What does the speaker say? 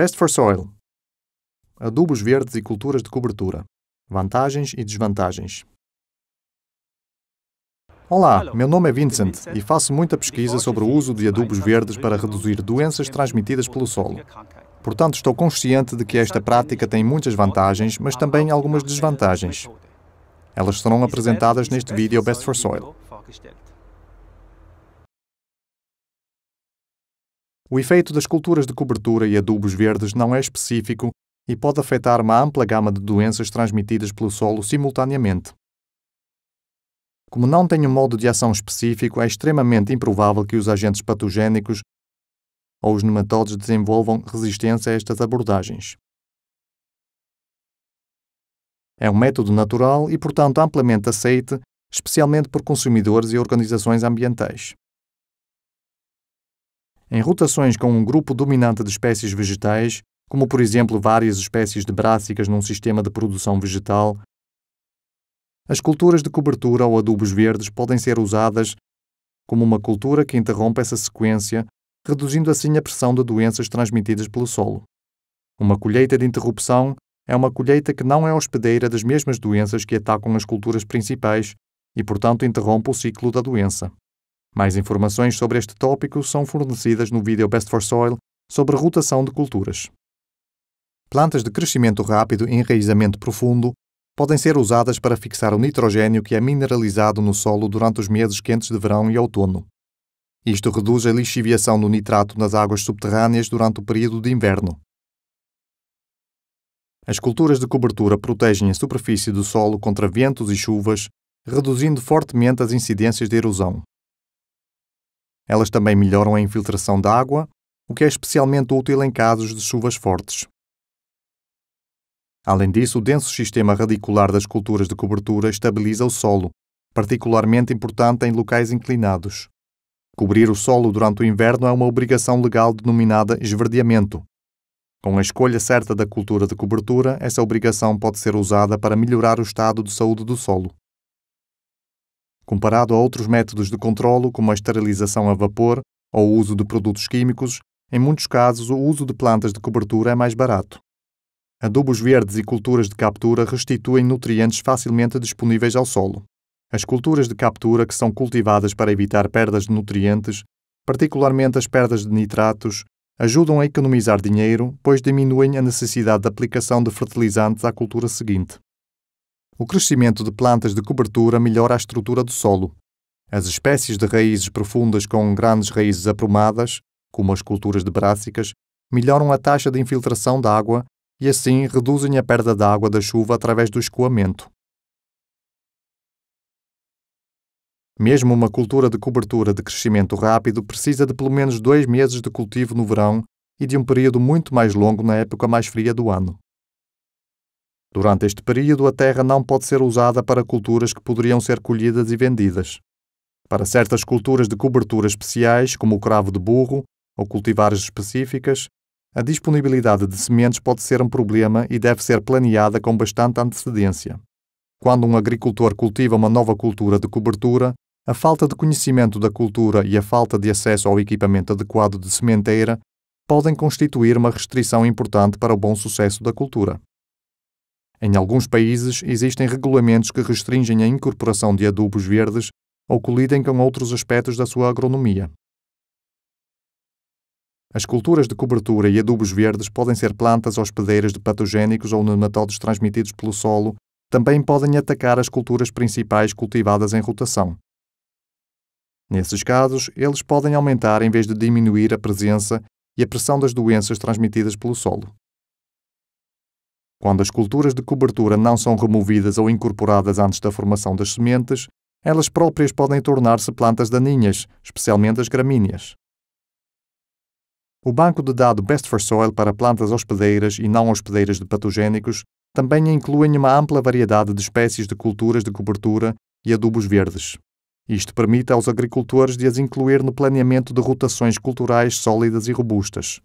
Best for Soil Adubos verdes e culturas de cobertura. Vantagens e desvantagens. Olá, meu nome é Vincent e faço muita pesquisa sobre o uso de adubos verdes para reduzir doenças transmitidas pelo solo. Portanto, estou consciente de que esta prática tem muitas vantagens, mas também algumas desvantagens. Elas serão apresentadas neste vídeo Best for Soil. O efeito das culturas de cobertura e adubos verdes não é específico e pode afetar uma ampla gama de doenças transmitidas pelo solo simultaneamente. Como não tem um modo de ação específico, é extremamente improvável que os agentes patogénicos ou os nematodes desenvolvam resistência a estas abordagens. É um método natural e, portanto, amplamente aceite, especialmente por consumidores e organizações ambientais em rotações com um grupo dominante de espécies vegetais, como por exemplo várias espécies de brássicas num sistema de produção vegetal. As culturas de cobertura ou adubos verdes podem ser usadas como uma cultura que interrompe essa sequência, reduzindo assim a pressão de doenças transmitidas pelo solo. Uma colheita de interrupção é uma colheita que não é hospedeira das mesmas doenças que atacam as culturas principais e, portanto, interrompe o ciclo da doença. Mais informações sobre este tópico são fornecidas no vídeo Best for Soil sobre rotação de culturas. Plantas de crescimento rápido e enraizamento profundo podem ser usadas para fixar o nitrogênio que é mineralizado no solo durante os meses quentes de verão e outono. Isto reduz a lixiviação do nitrato nas águas subterrâneas durante o período de inverno. As culturas de cobertura protegem a superfície do solo contra ventos e chuvas, reduzindo fortemente as incidências de erosão. Elas também melhoram a infiltração da água, o que é especialmente útil em casos de chuvas fortes. Além disso, o denso sistema radicular das culturas de cobertura estabiliza o solo, particularmente importante em locais inclinados. Cobrir o solo durante o inverno é uma obrigação legal denominada esverdeamento. Com a escolha certa da cultura de cobertura, essa obrigação pode ser usada para melhorar o estado de saúde do solo comparado a outros métodos de controlo, como a esterilização a vapor ou o uso de produtos químicos, em muitos casos o uso de plantas de cobertura é mais barato. Adubos verdes e culturas de captura restituem nutrientes facilmente disponíveis ao solo. As culturas de captura que são cultivadas para evitar perdas de nutrientes, particularmente as perdas de nitratos, ajudam a economizar dinheiro, pois diminuem a necessidade de aplicação de fertilizantes à cultura seguinte. O crescimento de plantas de cobertura melhora a estrutura do solo. As espécies de raízes profundas com grandes raízes aprumadas, como as culturas de brássicas, melhoram a taxa de infiltração da água e assim reduzem a perda de água da chuva através do escoamento. Mesmo uma cultura de cobertura de crescimento rápido precisa de pelo menos dois meses de cultivo no verão e de um período muito mais longo na época mais fria do ano. Durante este período, a terra não pode ser usada para culturas que poderiam ser colhidas e vendidas. Para certas culturas de cobertura especiais, como o cravo de burro ou cultivares específicas, a disponibilidade de sementes pode ser um problema e deve ser planeada com bastante antecedência. Quando um agricultor cultiva uma nova cultura de cobertura, a falta de conhecimento da cultura e a falta de acesso ao equipamento adequado de sementeira podem constituir uma restrição importante para o bom sucesso da cultura. Em alguns países, existem regulamentos que restringem a incorporação de adubos verdes ou colidem com outros aspectos da sua agronomia. As culturas de cobertura e adubos verdes podem ser plantas hospedeiras de patogénicos ou nematodes transmitidos pelo solo, também podem atacar as culturas principais cultivadas em rotação. Nesses casos, eles podem aumentar em vez de diminuir a presença e a pressão das doenças transmitidas pelo solo. Quando as culturas de cobertura não são removidas ou incorporadas antes da formação das sementes, elas próprias podem tornar-se plantas daninhas, especialmente as gramíneas. O banco de dados Best for Soil para plantas hospedeiras e não hospedeiras de patogénicos também inclui uma ampla variedade de espécies de culturas de cobertura e adubos verdes. Isto permite aos agricultores de as incluir no planeamento de rotações culturais sólidas e robustas.